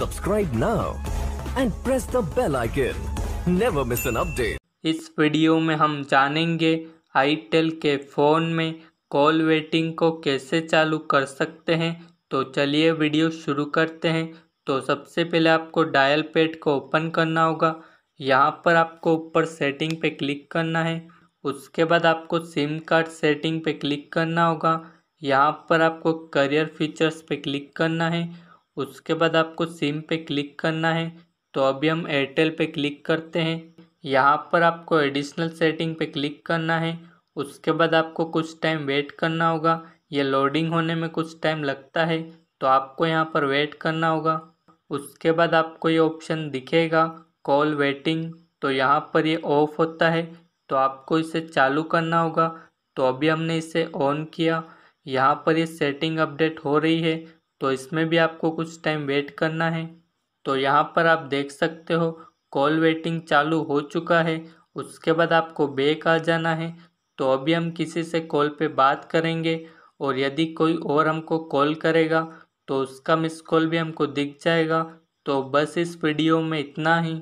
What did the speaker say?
Subscribe now and press the bell icon. Never miss an update. इस video में हम जानेंगे आईटेल के फ़ोन में कॉल वेटिंग को कैसे चालू कर सकते हैं तो चलिए वीडियो शुरू करते हैं तो सबसे पहले आपको डायल पैड को ओपन करना होगा यहाँ पर आपको ऊपर सेटिंग पे क्लिक करना है उसके बाद आपको सिम कार्ड सेटिंग पे क्लिक करना होगा यहाँ पर आपको करियर फीचर्स पे क्लिक करना है उसके बाद आपको सिम पे क्लिक करना है तो अभी हम एयरटेल पे क्लिक करते हैं यहाँ पर आपको एडिशनल सेटिंग पे क्लिक करना है उसके बाद आपको कुछ टाइम वेट करना होगा ये लोडिंग होने में कुछ टाइम लगता है तो आपको यहाँ पर वेट करना होगा उसके बाद आपको ये ऑप्शन दिखेगा कॉल वेटिंग तो यहाँ पर ये ऑफ होता है तो आपको इसे चालू करना होगा तो अभी हमने इसे ऑन किया यहाँ पर ये सेटिंग अपडेट हो रही है तो इसमें भी आपको कुछ टाइम वेट करना है तो यहाँ पर आप देख सकते हो कॉल वेटिंग चालू हो चुका है उसके बाद आपको बैक आ जाना है तो अभी हम किसी से कॉल पे बात करेंगे और यदि कोई और हमको कॉल करेगा तो उसका मिस कॉल भी हमको दिख जाएगा तो बस इस वीडियो में इतना ही